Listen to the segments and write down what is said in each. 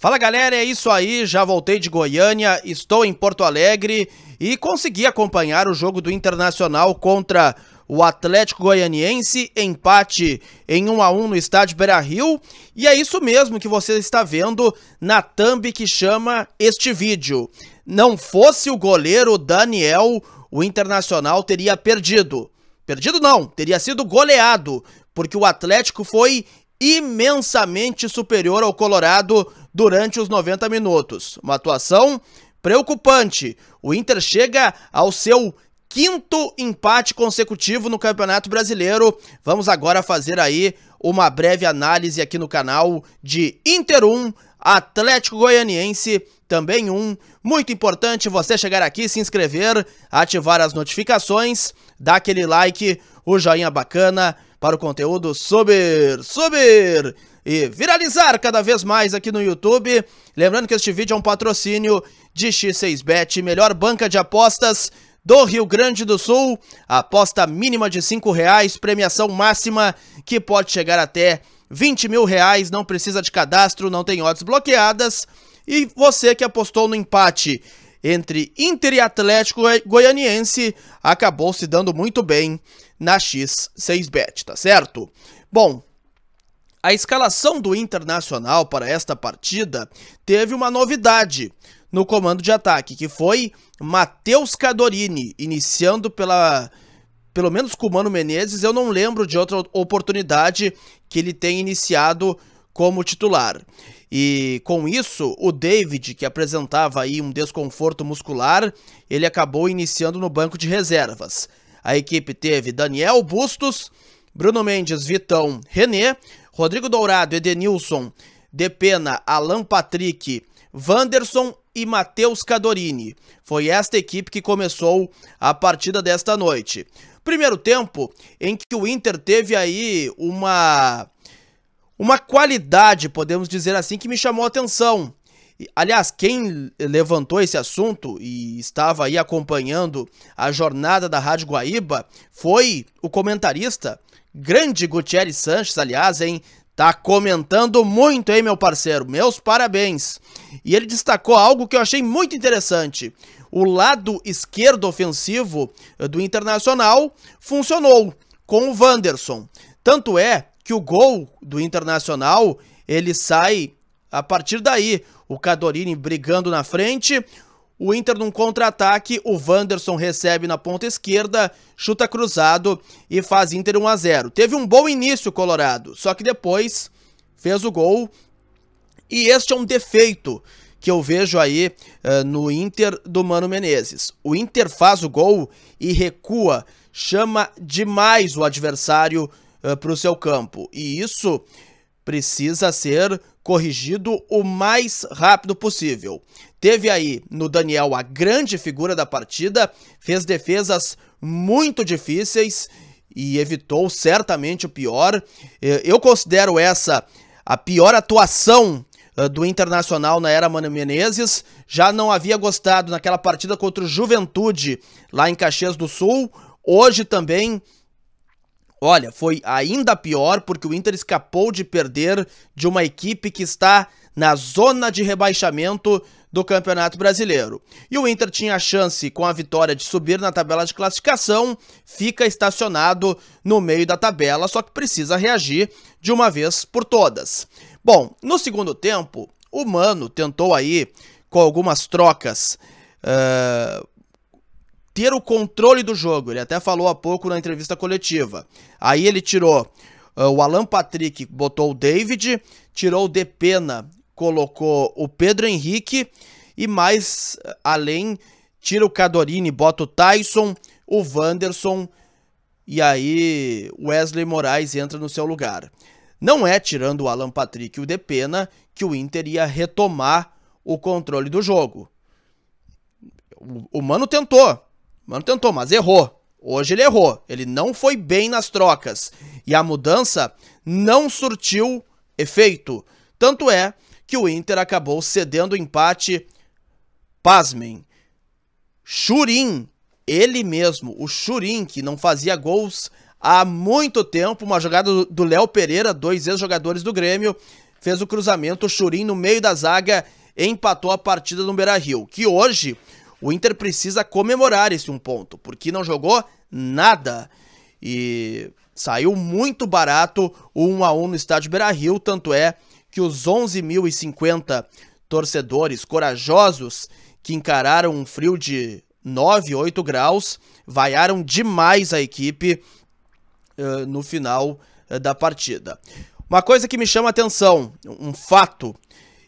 Fala galera, é isso aí. Já voltei de Goiânia, estou em Porto Alegre e consegui acompanhar o jogo do Internacional contra o Atlético Goianiense, empate em 1 a 1 no estádio Beira-Rio, e é isso mesmo que você está vendo na thumb que chama este vídeo. Não fosse o goleiro Daniel, o Internacional teria perdido. Perdido não, teria sido goleado, porque o Atlético foi imensamente superior ao Colorado durante os 90 minutos. Uma atuação preocupante. O Inter chega ao seu quinto empate consecutivo no Campeonato Brasileiro. Vamos agora fazer aí uma breve análise aqui no canal de Inter 1, Atlético Goianiense também um. Muito importante você chegar aqui, se inscrever, ativar as notificações, dar aquele like, o joinha bacana para o conteúdo subir, subir e viralizar cada vez mais aqui no YouTube. Lembrando que este vídeo é um patrocínio de X6Bet, melhor banca de apostas do Rio Grande do Sul. Aposta mínima de R$ reais, premiação máxima que pode chegar até R$ mil reais, não precisa de cadastro, não tem odds bloqueadas. E você que apostou no empate entre Inter e Atlético Goianiense acabou se dando muito bem na X6Bet, tá certo? Bom, a escalação do Internacional para esta partida teve uma novidade no comando de ataque, que foi Matheus Cadorini, iniciando pela pelo menos com o Mano Menezes, eu não lembro de outra oportunidade que ele tenha iniciado como titular. E com isso, o David, que apresentava aí um desconforto muscular, ele acabou iniciando no banco de reservas. A equipe teve Daniel Bustos, Bruno Mendes, Vitão, René, Rodrigo Dourado, Edenilson, Depena, Alan Patrick, Vanderson e Matheus Cadorini. Foi esta equipe que começou a partida desta noite. Primeiro tempo em que o Inter teve aí uma uma qualidade, podemos dizer assim, que me chamou a atenção. Aliás, quem levantou esse assunto e estava aí acompanhando a jornada da Rádio Guaíba foi o comentarista, grande Gutierrez Sanches, aliás, hein? Tá comentando muito, hein, meu parceiro? Meus parabéns! E ele destacou algo que eu achei muito interessante. O lado esquerdo ofensivo eh, do Internacional funcionou com o Wanderson. Tanto é que o gol do Internacional ele sai a partir daí. O Cadorini brigando na frente. O Inter num contra-ataque, o Wanderson recebe na ponta esquerda, chuta cruzado e faz Inter 1 a 0. Teve um bom início Colorado, só que depois fez o gol. E este é um defeito que eu vejo aí uh, no Inter do Mano Menezes. O Inter faz o gol e recua, chama demais o adversário ah, para o seu campo. E isso precisa ser corrigido o mais rápido possível. Teve aí no Daniel a grande figura da partida, fez defesas muito difíceis e evitou certamente o pior. Eh, eu considero essa a pior atuação ah, do Internacional na era Mano Menezes. Já não havia gostado naquela partida contra o Juventude lá em Caxias do Sul. Hoje também Olha, foi ainda pior porque o Inter escapou de perder de uma equipe que está na zona de rebaixamento do Campeonato Brasileiro. E o Inter tinha a chance, com a vitória, de subir na tabela de classificação, fica estacionado no meio da tabela, só que precisa reagir de uma vez por todas. Bom, no segundo tempo, o Mano tentou aí, com algumas trocas, uh, ter o controle do jogo. Ele até falou há pouco na entrevista coletiva. Aí ele tirou uh, o Alan Patrick, botou o David, tirou o De Pena colocou o Pedro Henrique e mais ah, além tira o Cadorini, bota o Tyson, o Wanderson e aí Wesley Moraes entra no seu lugar. Não é tirando o Alan Patrick e o Pena que o Inter ia retomar o controle do jogo. O Mano tentou, Mano, tentou, mas errou. Hoje ele errou. Ele não foi bem nas trocas. E a mudança não surtiu efeito. Tanto é que o Inter acabou cedendo o empate. Pasmem. Churin, ele mesmo, o Churin, que não fazia gols há muito tempo, uma jogada do Léo Pereira, dois ex-jogadores do Grêmio, fez o cruzamento, o Churin no meio da zaga empatou a partida no Beira-Rio, que hoje o Inter precisa comemorar esse um ponto, porque não jogou nada. E saiu muito barato o 1 a 1 no estádio Beira-Rio, tanto é que os 11.050 torcedores corajosos que encararam um frio de 9, 8 graus, vaiaram demais a equipe uh, no final uh, da partida. Uma coisa que me chama atenção, um fato,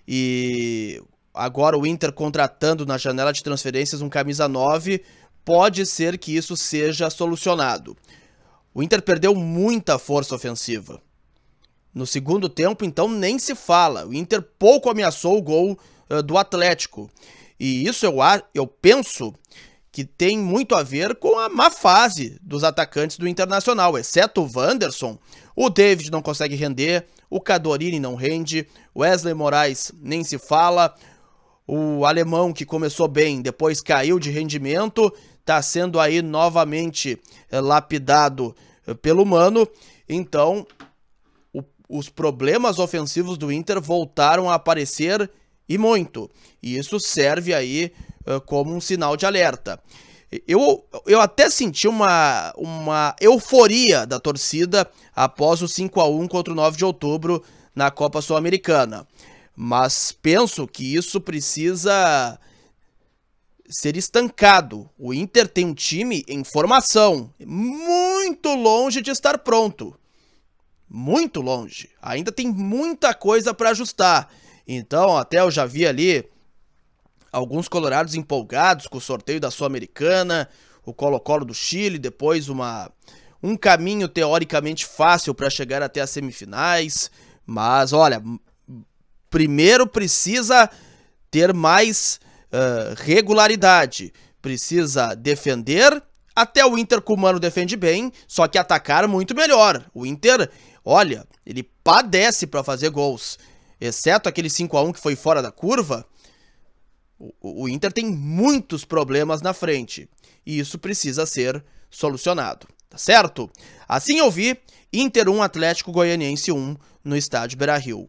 e agora o Inter contratando na janela de transferências um camisa 9, pode ser que isso seja solucionado. O Inter perdeu muita força ofensiva. No segundo tempo, então, nem se fala. O Inter pouco ameaçou o gol uh, do Atlético. E isso eu, eu penso que tem muito a ver com a má fase dos atacantes do Internacional, exceto o Wanderson. O David não consegue render, o Cadorini não rende, Wesley Moraes nem se fala, o alemão que começou bem, depois caiu de rendimento, está sendo aí novamente eh, lapidado eh, pelo Mano. Então, o, os problemas ofensivos do Inter voltaram a aparecer e muito. E isso serve aí uh, como um sinal de alerta. Eu, eu até senti uma, uma euforia da torcida após o 5 a 1 contra o 9 de outubro na Copa Sul-Americana. Mas penso que isso precisa ser estancado. O Inter tem um time em formação, muito longe de estar pronto. Muito longe. Ainda tem muita coisa para ajustar. Então, até eu já vi ali alguns colorados empolgados com o sorteio da Sul-Americana, o Colo-Colo do Chile, depois uma um caminho teoricamente fácil para chegar até as semifinais, mas olha, primeiro precisa ter mais uh, regularidade, precisa defender. Até o Inter Cumano defende bem, só que atacar muito melhor. O Inter, olha, ele padece para fazer gols. Exceto aquele 5 a 1 que foi fora da curva, o, o Inter tem muitos problemas na frente. E isso precisa ser solucionado, tá certo? Assim eu vi Inter 1 Atlético Goianiense 1 no estádio Beira-Rio.